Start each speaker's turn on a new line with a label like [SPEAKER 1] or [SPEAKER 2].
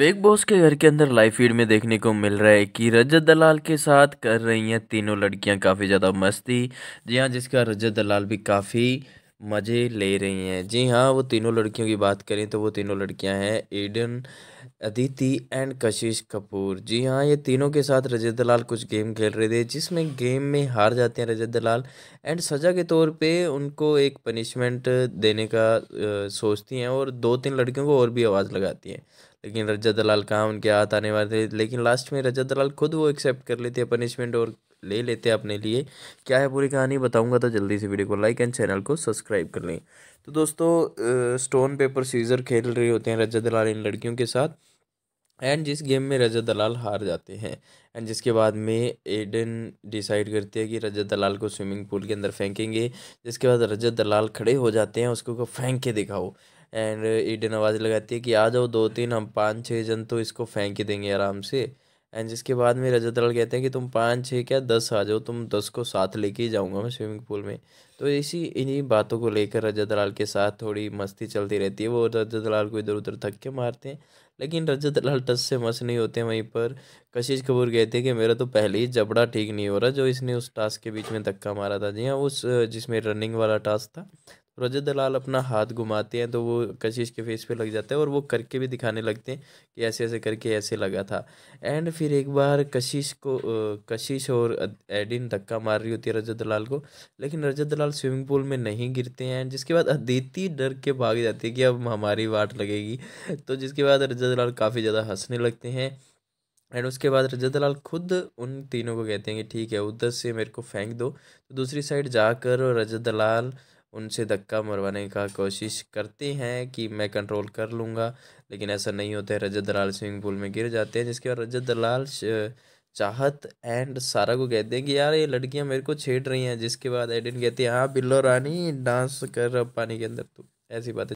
[SPEAKER 1] big boss के घर के अंदर लाइव फीड में देखने को मिल रहा है कि रजत दलाल के साथ कर रही हैं तीनों लड़कियां काफ़ी ज़्यादा मस्ती जी हाँ जिसका रजत दलाल भी काफ़ी मज़े ले रही हैं जी हाँ वो तीनों लड़कियों की बात करें तो वो तीनों लड़कियां हैं एडन अदिति एंड कशिश कपूर जी हाँ ये तीनों के साथ रजत दलाल कुछ गेम खेल रहे थे जिसमें गेम में हार जाते हैं रजत दलाल एंड सज़ा के तौर पे उनको एक पनिशमेंट देने का आ, सोचती हैं और दो तीन लड़कियों को और भी आवाज़ लगाती हैं लेकिन रजत दलाल कहाँ उनके हाथ आने वाले थे लेकिन लास्ट में रजत दलाल खुद वो एक्सेप्ट कर लेती है पनिशमेंट और ले लेते हैं अपने लिए क्या है पूरी कहानी बताऊंगा तो जल्दी से वीडियो को लाइक एंड चैनल को सब्सक्राइब कर लें तो दोस्तों स्टोन पेपर सीजर खेल रहे होते हैं रजत दलाल इन लड़कियों के साथ एंड जिस गेम में रजत दलाल हार जाते हैं एंड जिसके बाद में एडन डिसाइड करते हैं कि रजत दलाल को स्विमिंग पूल के अंदर फेंकेंगे जिसके बाद रजत दलाल खड़े हो जाते हैं उसको को फेंक के दिखाओ एंड एडन आवाज़ लगाती है कि आ जाओ दो तीन हम पाँच छः जन तो इसको फेंक के देंगे आराम से एंड जिसके बाद में रजत लाल कहते हैं कि तुम पाँच छः क्या दस आ जाओ तुम दस को साथ लेके ही जाऊँगा मैं स्विमिंग पूल में तो इसी इन्हीं बातों को लेकर रजत लाल के साथ थोड़ी मस्ती चलती रहती है वो रजत लाल को इधर उधर थक के मारते हैं लेकिन रजत लाल टस से मस नहीं होते वहीं पर कशिश कपूर कहते हैं कि मेरा तो पहले ही जबड़ा ठीक नहीं हो रहा जो इसने उस टास्क के बीच में धक्का मारा था जी हाँ उस जिसमें रनिंग वाला टास्क था रजत दलाल अपना हाथ घुमाते हैं तो वो कशिश के फेस पे लग जाता है और वो करके भी दिखाने लगते हैं कि ऐसे ऐसे करके ऐसे लगा था एंड फिर एक बार कशिश को कशिश और एडिन धक्का मार रही होती है रजत दलाल को लेकिन रजत दलाल स्विमिंग पूल में नहीं गिरते हैं जिसके बाद अदिति डर के भाग जाती है कि अब हमारी वाट लगेगी तो जिसके बाद रजत दलाल काफ़ी ज़्यादा हंसने लगते हैं एंड उसके बाद रजत दलाल खुद उन तीनों को कहते हैं कि ठीक है उधर से मेरे को फेंक दो तो दूसरी साइड जाकर रजत दलाल उनसे धक्का मरवाने का कोशिश करते हैं कि मैं कंट्रोल कर लूँगा लेकिन ऐसा नहीं होता है रजत दलाल स्विमिंग पूल में गिर जाते हैं जिसके बाद रजत दलाल चाहत एंड सारा को कहते हैं कि यार ये लड़कियाँ मेरे को छेड़ रही हैं जिसके बाद एडिन कहती है हाँ बिल्लो रानी डांस कर पानी के अंदर तो ऐसी बातें